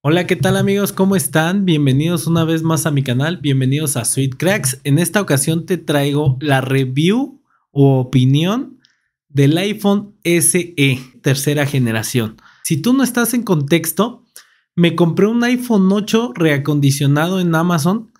Hola, ¿qué tal amigos? ¿Cómo están? Bienvenidos una vez más a mi canal, bienvenidos a Sweet Cracks. En esta ocasión te traigo la review o opinión del iPhone SE, tercera generación. Si tú no estás en contexto, me compré un iPhone 8 reacondicionado en Amazon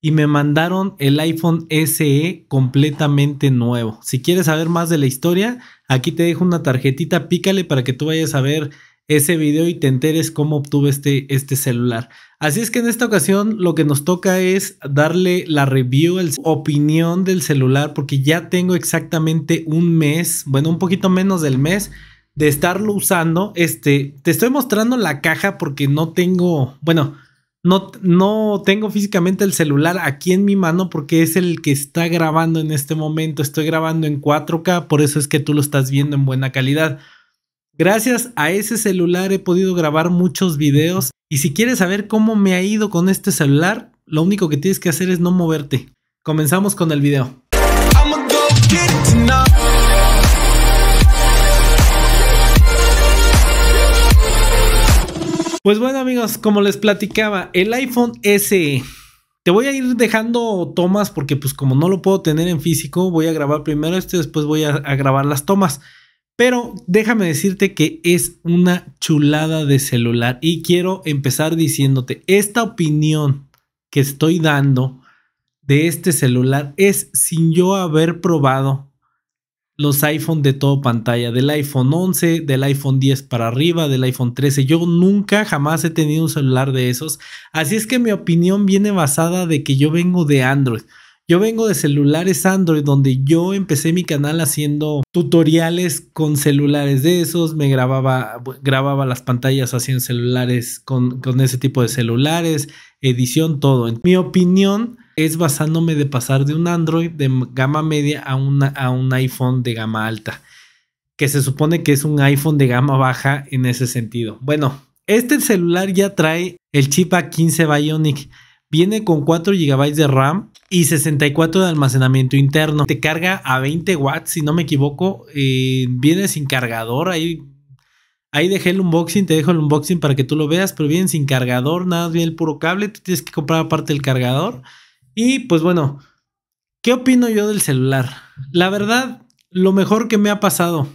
y me mandaron el iPhone SE completamente nuevo. Si quieres saber más de la historia, aquí te dejo una tarjetita, pícale para que tú vayas a ver ese video y te enteres cómo obtuve este, este celular. Así es que en esta ocasión lo que nos toca es darle la review, la opinión del celular, porque ya tengo exactamente un mes, bueno, un poquito menos del mes de estarlo usando. Este, te estoy mostrando la caja porque no tengo, bueno, no, no, tengo físicamente el celular aquí en mi mano porque es el que está grabando en este momento. Estoy grabando en 4K, por eso es que tú lo estás viendo en buena calidad. Gracias a ese celular he podido grabar muchos videos y si quieres saber cómo me ha ido con este celular, lo único que tienes que hacer es no moverte. Comenzamos con el video. Pues bueno amigos, como les platicaba, el iPhone SE. Te voy a ir dejando tomas porque pues como no lo puedo tener en físico, voy a grabar primero este, después voy a grabar las tomas. Pero déjame decirte que es una chulada de celular y quiero empezar diciéndote, esta opinión que estoy dando de este celular es sin yo haber probado los iPhone de todo pantalla, del iPhone 11, del iPhone 10 para arriba, del iPhone 13. Yo nunca jamás he tenido un celular de esos. Así es que mi opinión viene basada de que yo vengo de Android. Yo vengo de celulares Android, donde yo empecé mi canal haciendo tutoriales con celulares de esos, me grababa, grababa las pantallas haciendo celulares con, ese tipo de celulares, edición, todo. En mi opinión es basándome de pasar de un Android de gama media a, a un iPhone de gama alta, que se supone que es un iPhone de gama baja en ese sentido. Bueno, este celular ya trae el chip A15 Bionic Viene con 4 GB de RAM y 64 de almacenamiento interno. Te carga a 20 watts, si no me equivoco. viene sin cargador. Ahí, ahí dejé el unboxing, te dejo el unboxing para que tú lo veas, pero viene sin cargador, nada más bien el puro cable. Tú tienes que comprar aparte el cargador. Y pues bueno, ¿qué opino yo del celular? La verdad, lo mejor que me ha pasado.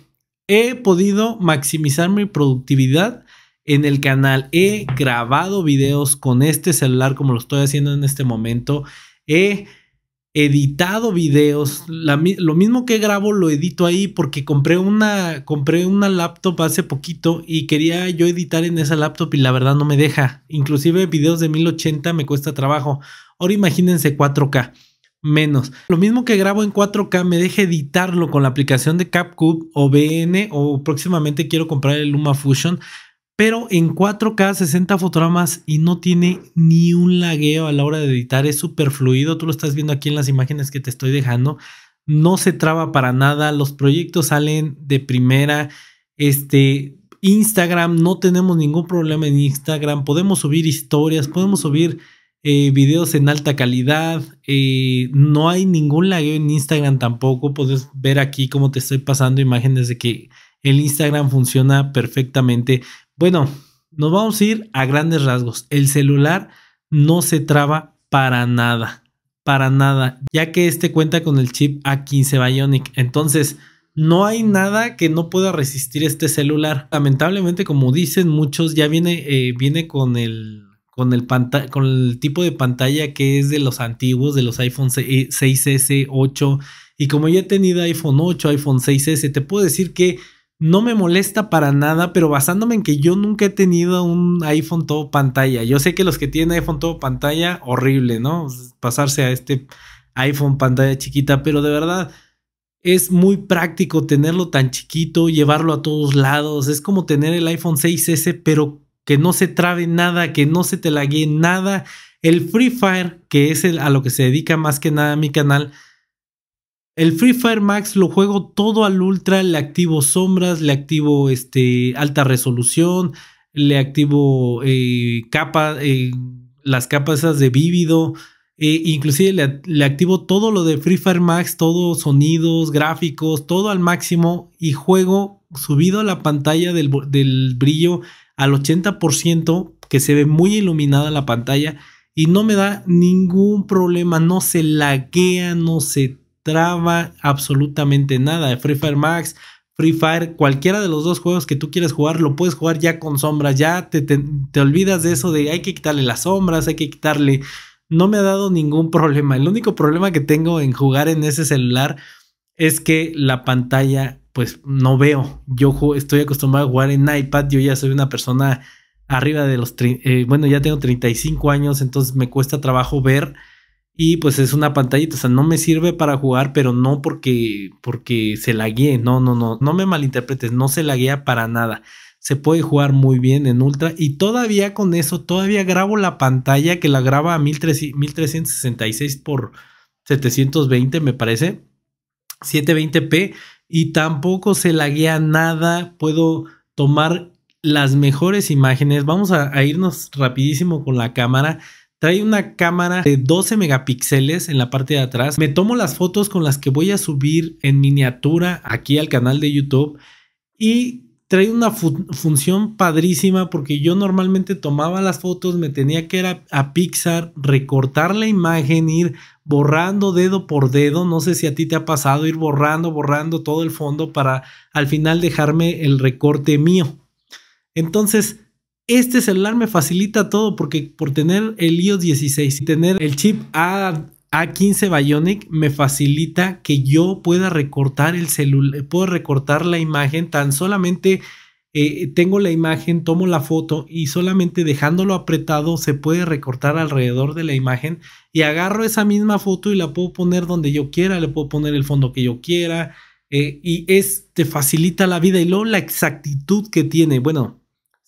He podido maximizar mi productividad en el canal. He grabado videos con este celular como lo estoy haciendo en este momento. He editado videos. lo mismo que grabo lo edito ahí porque compré una, compré una laptop hace poquito y quería yo editar en esa laptop y la verdad no me deja. Inclusive videos de 1080 me cuesta trabajo. Ahora imagínense 4K menos. Lo mismo que grabo en 4K me deja editarlo con la aplicación de CapCut o BN o próximamente quiero comprar el LumaFusion pero en 4K 60 fotogramas y no tiene ni un lagueo a la hora de editar, es súper fluido, tú lo estás viendo aquí en las imágenes que te estoy dejando, no se traba para nada, los proyectos salen de primera, este, Instagram, no tenemos ningún problema en Instagram, podemos subir historias, podemos subir eh, videos en alta calidad, eh, no hay ningún lagueo en Instagram tampoco, puedes ver aquí cómo te estoy pasando imágenes de que el Instagram funciona perfectamente. Bueno, nos vamos a ir a grandes rasgos. El celular no se traba para nada, para nada, ya que este cuenta con el chip A15 Bionic. Entonces, no hay nada que no pueda resistir este celular. Lamentablemente, como dicen muchos, ya viene, eh, viene con el con el, con el tipo de pantalla que es de los antiguos, de los iPhone 6S, eh, 8. Y como ya he tenido iPhone 8, iPhone 6S, te puedo decir que no me molesta para nada, pero basándome en que yo nunca he tenido un iPhone todo pantalla. Yo sé que los que tienen iPhone todo pantalla, horrible, ¿no? Pasarse a este iPhone pantalla chiquita, pero de verdad es muy práctico tenerlo tan chiquito, llevarlo a todos lados. Es como tener el iPhone 6S, pero que no se trabe nada, que no se te lague nada. El Free Fire, que es a lo que se dedica más que nada mi canal, el Free Fire Max lo juego todo al ultra, le activo sombras, le activo este, alta resolución, le activo eh, capas, eh, las capas de vívido, e inclusive le, activo todo lo de Free Fire Max, todos sonidos, gráficos, todo al máximo y juego subido a la pantalla del, del brillo al 80%, que se ve muy iluminada la pantalla y no me da ningún problema, no se laguea, no se Trama, absolutamente nada. Free Fire Max, Free Fire, cualquiera de los dos juegos que tú quieres jugar, lo puedes jugar ya con sombras, ya te, olvidas de eso de hay que quitarle las sombras, hay que quitarle... No me ha dado ningún problema. El único problema que tengo en jugar en ese celular es que la pantalla, pues no veo. Yo estoy acostumbrado a jugar en iPad, yo ya soy una persona arriba de los... Eh, bueno, ya tengo 35 años, entonces me cuesta trabajo ver y pues es una pantallita, o sea, no me sirve para jugar, pero no porque, porque se guíe. no, no, no, no me malinterpretes, no se la guía para nada. Se puede jugar muy bien en ultra y todavía con eso, todavía grabo la pantalla que la graba a 1366 por 720, me parece, 720p y tampoco se la guía nada, puedo tomar las mejores imágenes. Vamos a irnos rapidísimo con la cámara Trae una cámara de 12 megapíxeles en la parte de atrás. Me tomo las fotos con las que voy a subir en miniatura aquí al canal de YouTube. Y trae una función padrísima porque yo normalmente tomaba las fotos, me tenía que ir a, Pixar, recortar la imagen, ir borrando dedo por dedo, no sé si a ti te ha pasado, ir borrando, borrando todo el fondo para al final dejarme el recorte mío. Entonces, este celular me facilita todo porque por tener el iOS 16 y tener el chip A a15 Bionic me facilita que yo pueda recortar el celular, puedo recortar la imagen tan solamente eh, tengo la imagen, tomo la foto y solamente dejándolo apretado se puede recortar alrededor de la imagen y agarro esa misma foto y la puedo poner donde yo quiera, le puedo poner el fondo que yo quiera eh, y este te facilita la vida y luego la exactitud que tiene. Bueno,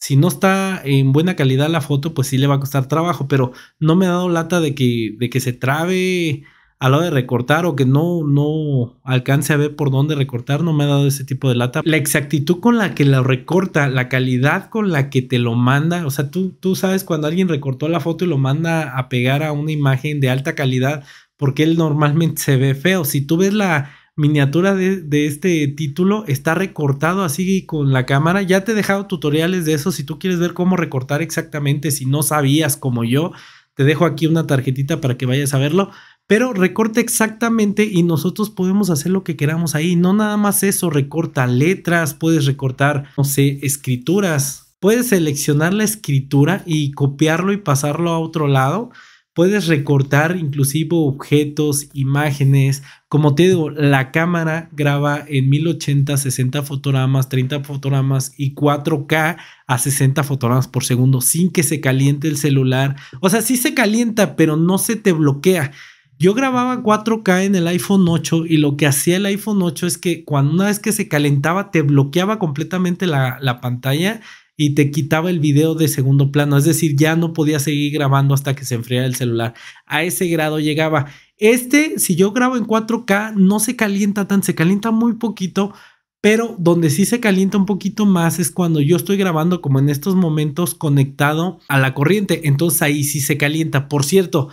si no está en buena calidad la foto, pues sí le va a costar trabajo, pero no me ha dado lata de que, de que se trabe a la hora de recortar o que no, no alcance a ver por dónde recortar, no me ha dado ese tipo de lata. La exactitud con la que la recorta, la calidad con la que te lo manda, o sea, tú, tú sabes cuando alguien recortó la foto y lo manda a pegar a una imagen de alta calidad, porque él normalmente se ve feo. Si tú ves la miniatura de, este título está recortado así con la cámara. Ya te he dejado tutoriales de eso. Si tú quieres ver cómo recortar exactamente, si no sabías como yo, te dejo aquí una tarjetita para que vayas a verlo. Pero recorta exactamente y nosotros podemos hacer lo que queramos ahí. No nada más eso, recorta letras, puedes recortar, no sé, escrituras. Puedes seleccionar la escritura y copiarlo y pasarlo a otro lado. Puedes recortar inclusive objetos, imágenes. Como te digo, la cámara graba en 1080, 60 fotogramas, 30 fotogramas y 4K a 60 fotogramas por segundo sin que se caliente el celular. O sea, sí se calienta, pero no se te bloquea. Yo grababa 4K en el iPhone 8 y lo que hacía el iPhone 8 es que cuando una vez que se calentaba te bloqueaba completamente la, la pantalla y te quitaba el video de segundo plano, es decir, ya no podía seguir grabando hasta que se enfriara el celular. A ese grado llegaba. Este, si yo grabo en 4K, no se calienta tan, se calienta muy poquito, pero donde sí se calienta un poquito más es cuando yo estoy grabando como en estos momentos conectado a la corriente, entonces ahí sí se calienta. Por cierto,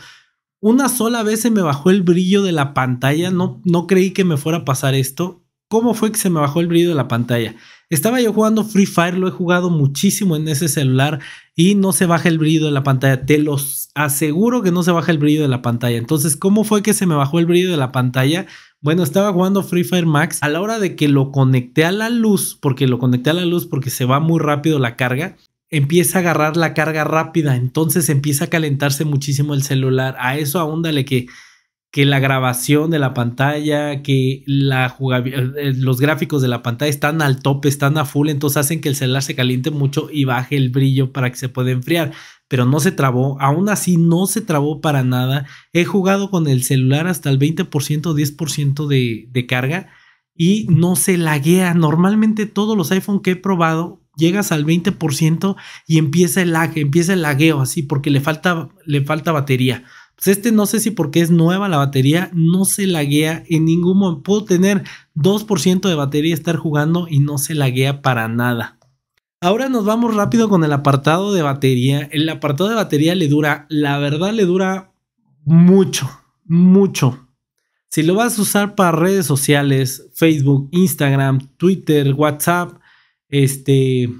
una sola vez se me bajó el brillo de la pantalla, no, no creí que me fuera a pasar esto. ¿Cómo fue que se me bajó el brillo de la pantalla? Estaba yo jugando Free Fire, lo he jugado muchísimo en ese celular y no se baja el brillo de la pantalla. Te los aseguro que no se baja el brillo de la pantalla. Entonces, ¿cómo fue que se me bajó el brillo de la pantalla? Bueno, estaba jugando Free Fire Max. A la hora de que lo conecté a la luz, porque lo conecté a la luz porque se va muy rápido la carga, empieza a agarrar la carga rápida. Entonces empieza a calentarse muchísimo el celular. A eso dale que que la grabación de la pantalla, que eh, eh, los gráficos de la pantalla están al tope, están a full, entonces hacen que el celular se caliente mucho y baje el brillo para que se pueda enfriar. Pero no se trabó, aún así no se trabó para nada. He jugado con el celular hasta el 20% 10% de, carga y no se laguea. Normalmente todos los iPhone que he probado, llegas al 20% y empieza el lag, empieza el lagueo así porque le falta, le falta batería. Pues este no sé si porque es nueva la batería, no se laguea en ningún momento. Puedo tener 2% de batería estar jugando y no se laguea para nada. Ahora nos vamos rápido con el apartado de batería. El apartado de batería le dura, la verdad le dura mucho, mucho. Si lo vas a usar para redes sociales, Facebook, Instagram, Twitter, WhatsApp, este,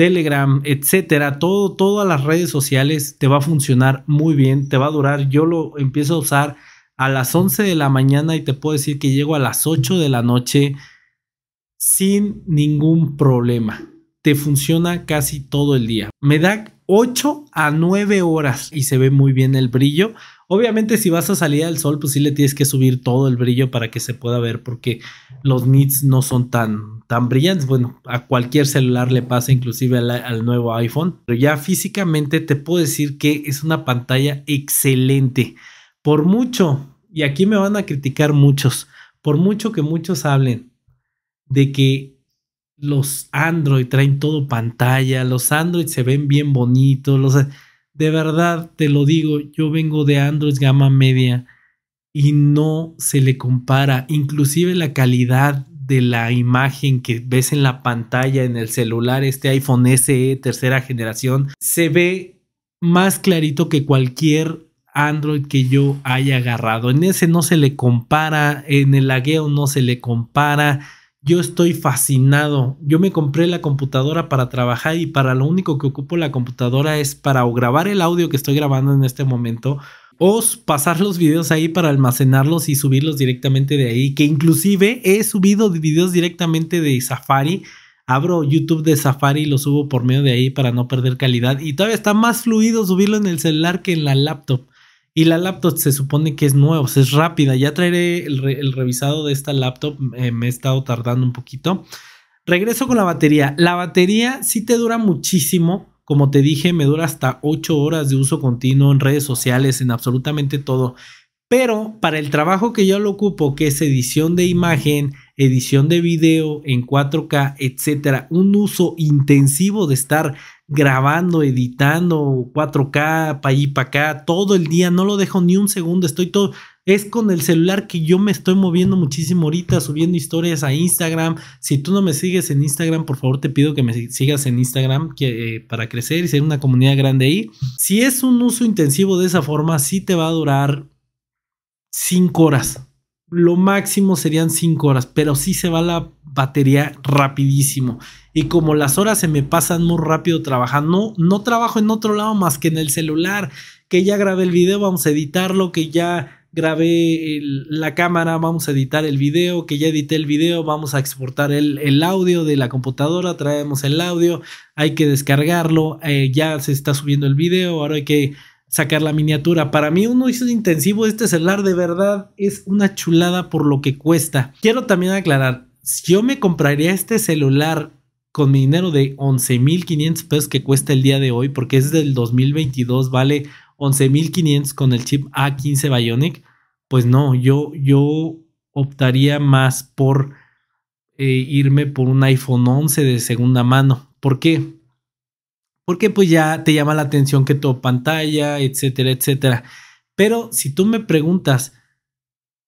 Telegram, etcétera, todo, todas las redes sociales te va a funcionar muy bien, te va a durar. Yo lo empiezo a usar a las 11 de la mañana y te puedo decir que llego a las 8 de la noche sin ningún problema. Te funciona casi todo el día. Me da 8 a 9 horas y se ve muy bien el brillo. Obviamente si vas a salir al sol, pues sí le tienes que subir todo el brillo para que se pueda ver, porque los nits no son tan, tan brillantes. Bueno, a cualquier celular le pasa, inclusive al, al nuevo iPhone. Pero ya físicamente te puedo decir que es una pantalla excelente. Por mucho, y aquí me van a criticar muchos, por mucho que muchos hablen de que los Android traen todo pantalla, los Android se ven bien bonitos, los de verdad te lo digo, yo vengo de Android gama media y no se le compara, inclusive la calidad de la imagen que ves en la pantalla en el celular, este iPhone SE tercera generación, se ve más clarito que cualquier Android que yo haya agarrado. En ese no se le compara, en el lagueo no se le compara yo estoy fascinado. Yo me compré la computadora para trabajar y para lo único que ocupo la computadora es para grabar el audio que estoy grabando en este momento o pasar los videos ahí para almacenarlos y subirlos directamente de ahí, que inclusive he subido videos directamente de Safari. Abro YouTube de Safari y lo subo por medio de ahí para no perder calidad. Y todavía está más fluido subirlo en el celular que en la laptop. Y la laptop se supone que es nueva, es rápida. Ya traeré el, revisado de esta laptop, eh, me he estado tardando un poquito. Regreso con la batería. La batería sí te dura muchísimo. Como te dije, me dura hasta 8 horas de uso continuo en redes sociales, en absolutamente todo. Pero para el trabajo que yo lo ocupo, que es edición de imagen, edición de video en 4K, etcétera, un uso intensivo de estar grabando, editando 4K, para y para acá, todo el día, no lo dejo ni un segundo, estoy todo, es con el celular que yo me estoy moviendo muchísimo ahorita, subiendo historias a Instagram. Si tú no me sigues en Instagram, por favor te pido que me sigas en Instagram que, eh, para crecer y ser una comunidad grande ahí. Si es un uso intensivo de esa forma, sí te va a durar 5 horas lo máximo serían 5 horas, pero sí se va la batería rapidísimo. Y como las horas se me pasan muy rápido trabajando, no, trabajo en otro lado más que en el celular, que ya grabé el video, vamos a editarlo, que ya grabé la cámara, vamos a editar el video, que ya edité el video, vamos a exportar el, el audio de la computadora, traemos el audio, hay que descargarlo, eh, ya se está subiendo el video, ahora hay que sacar la miniatura. Para mí un uso intensivo este celular de verdad es una chulada por lo que cuesta. Quiero también aclarar, si yo me compraría este celular con mi dinero de 11.500 pesos que cuesta el día de hoy, porque es del 2022, vale 11.500 con el chip A15 Bionic, pues no, yo, yo optaría más por eh, irme por un iPhone 11 de segunda mano. ¿Por qué? Porque pues ya te llama la atención que tu pantalla, etcétera, etcétera. Pero si tú me preguntas,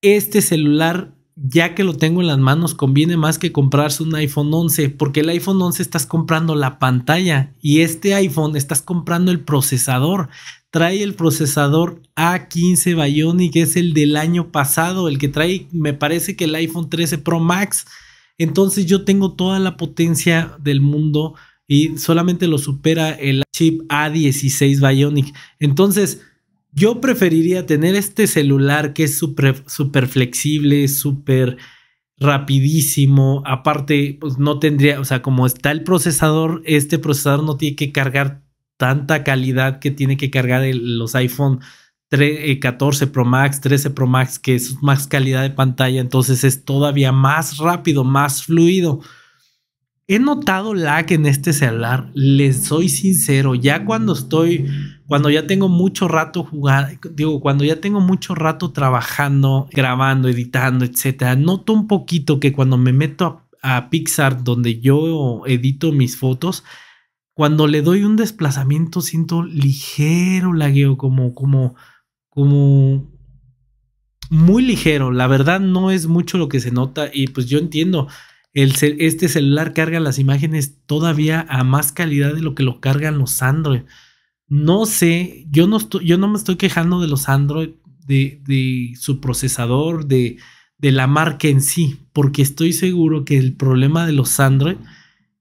este celular, ya que lo tengo en las manos, conviene más que comprarse un iPhone 11, porque el iPhone 11 estás comprando la pantalla y este iPhone estás comprando el procesador. Trae el procesador A15 Bionic, que es el del año pasado, el que trae, me parece que el iPhone 13 Pro Max. Entonces yo tengo toda la potencia del mundo y solamente lo supera el chip A16 Bionic. Entonces, yo preferiría tener este celular que es súper super flexible, súper rapidísimo. Aparte, pues no tendría, o sea, como está el procesador, este procesador no tiene que cargar tanta calidad que tiene que cargar los iPhone 14 eh, Pro Max, 13 Pro Max, que es más calidad de pantalla, entonces es todavía más rápido, más fluido. He notado lag en este celular, les soy sincero, ya cuando estoy, cuando ya tengo mucho rato jugando, digo, cuando ya tengo mucho rato trabajando, grabando, editando, etcétera, noto un poquito que cuando me meto a, Pixar, donde yo edito mis fotos, cuando le doy un desplazamiento siento ligero lagueo, como, como, como muy ligero. La verdad no es mucho lo que se nota y pues yo entiendo este celular carga las imágenes todavía a más calidad de lo que lo cargan los Android. No sé, yo no, me estoy quejando de los Android, de, su procesador, de, la marca en sí, porque estoy seguro que el problema de los Android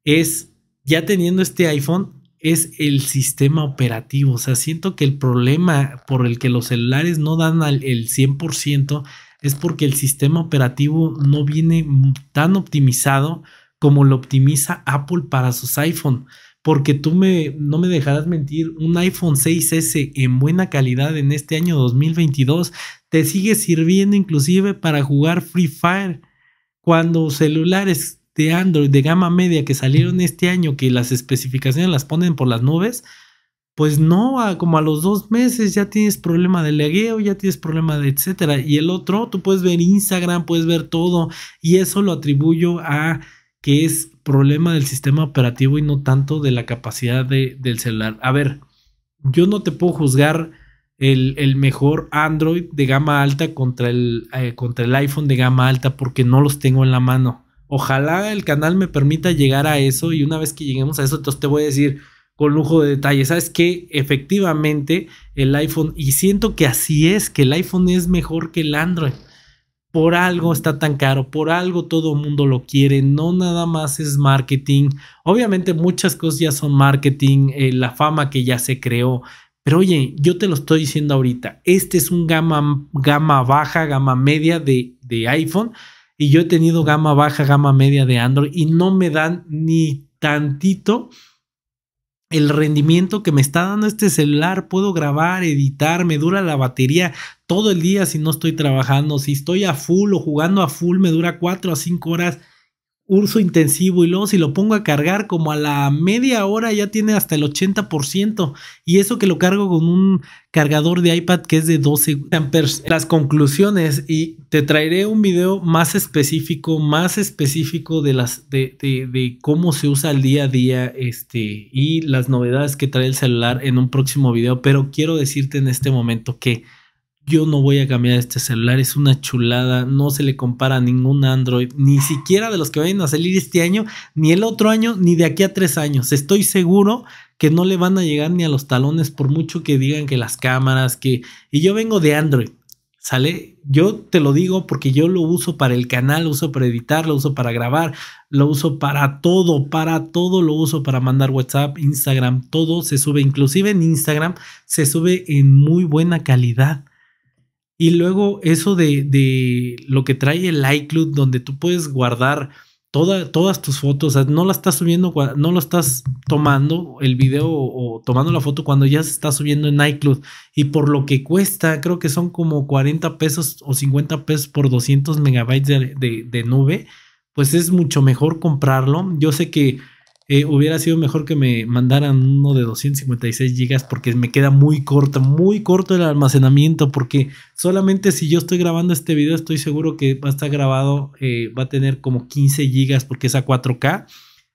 es, ya teniendo este iPhone, es el sistema operativo. O sea, siento que el problema por el que los celulares no dan el 100% es porque el sistema operativo no viene tan optimizado como lo optimiza Apple para sus iPhone. Porque tú me, no me dejarás mentir, un iPhone 6S en buena calidad en este año 2022 te sigue sirviendo inclusive para jugar Free Fire. Cuando celulares de Android de gama media que salieron este año, que las especificaciones las ponen por las nubes, pues no, como a los dos meses ya tienes problema de legueo, ya tienes problema de etcétera. Y el otro, tú puedes ver Instagram, puedes ver todo. Y eso lo atribuyo a que es problema del sistema operativo y no tanto de la capacidad del celular. A ver, yo no te puedo juzgar el, mejor Android de gama alta contra el, eh, contra el iPhone de gama alta porque no los tengo en la mano. Ojalá el canal me permita llegar a eso y una vez que lleguemos a eso, entonces te voy a decir, con lujo de detalle. Sabes que efectivamente el iPhone, y siento que así es, que el iPhone es mejor que el Android. Por algo está tan caro, por algo todo el mundo lo quiere, no nada más es marketing. Obviamente muchas cosas ya son marketing, eh, la fama que ya se creó, pero oye, yo te lo estoy diciendo ahorita, este es un gama, gama baja, gama media de, de, iPhone y yo he tenido gama baja, gama media de Android y no me dan ni tantito el rendimiento que me está dando este celular, puedo grabar, editar, me dura la batería todo el día si no estoy trabajando, si estoy a full o jugando a full, me dura 4 a 5 horas uso intensivo y luego si lo pongo a cargar como a la media hora ya tiene hasta el 80% y eso que lo cargo con un cargador de iPad que es de 12 Las conclusiones y te traeré un video más específico, más específico de las de, de cómo se usa el día a día este y las novedades que trae el celular en un próximo video, pero quiero decirte en este momento que yo no voy a cambiar este celular, es una chulada, no se le compara a ningún Android, ni siquiera de los que vayan a salir este año, ni el otro año, ni de aquí a tres años. Estoy seguro que no le van a llegar ni a los talones por mucho que digan que las cámaras, que... Y yo vengo de Android, ¿sale? Yo te lo digo porque yo lo uso para el canal, lo uso para editar, lo uso para grabar, lo uso para todo, para todo lo uso para mandar WhatsApp, Instagram, todo se sube, inclusive en Instagram se sube en muy buena calidad y luego eso de, lo que trae el iCloud, donde tú puedes guardar todas tus fotos, o sea, no la estás subiendo, no lo estás tomando el video o, tomando la foto cuando ya se está subiendo en iCloud. Y por lo que cuesta, creo que son como 40 pesos o 50 pesos por 200 megabytes de nube, pues es mucho mejor comprarlo. Yo sé que eh, hubiera sido mejor que me mandaran uno de 256 GB porque me queda muy corto, muy corto el almacenamiento porque solamente si yo estoy grabando este video estoy seguro que va a estar grabado, eh, va a tener como 15 GB porque es a 4K.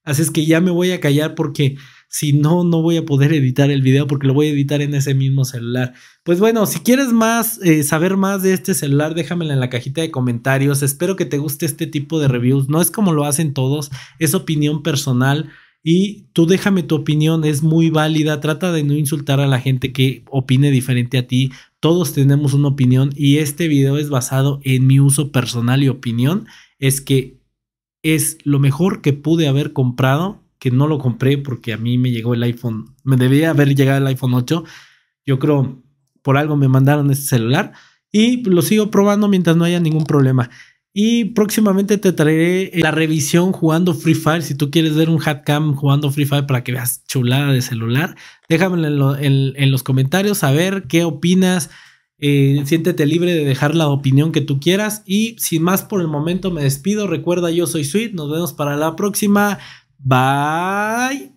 Así es que ya me voy a callar porque si no, no voy a poder editar el video porque lo voy a editar en ese mismo celular. Pues bueno, si quieres más, eh, saber más de este celular, déjamelo en la cajita de comentarios. Espero que te guste este tipo de reviews. No es como lo hacen todos, es opinión personal. Y tú déjame tu opinión, es muy válida, trata de no insultar a la gente que opine diferente a ti, todos tenemos una opinión y este video es basado en mi uso personal y opinión, es que es lo mejor que pude haber comprado, que no lo compré porque a mí me llegó el iPhone, me debía haber llegado el iPhone 8, yo creo por algo me mandaron este celular y lo sigo probando mientras no haya ningún problema. Y próximamente te traeré la revisión jugando Free Fire. Si tú quieres ver un hatcam jugando Free Fire para que veas chulada de celular, déjamelo en, los comentarios saber qué opinas. Eh, siéntete libre de dejar la opinión que tú quieras. Y sin más por el momento me despido. Recuerda, yo soy Sweet. Nos vemos para la próxima. Bye.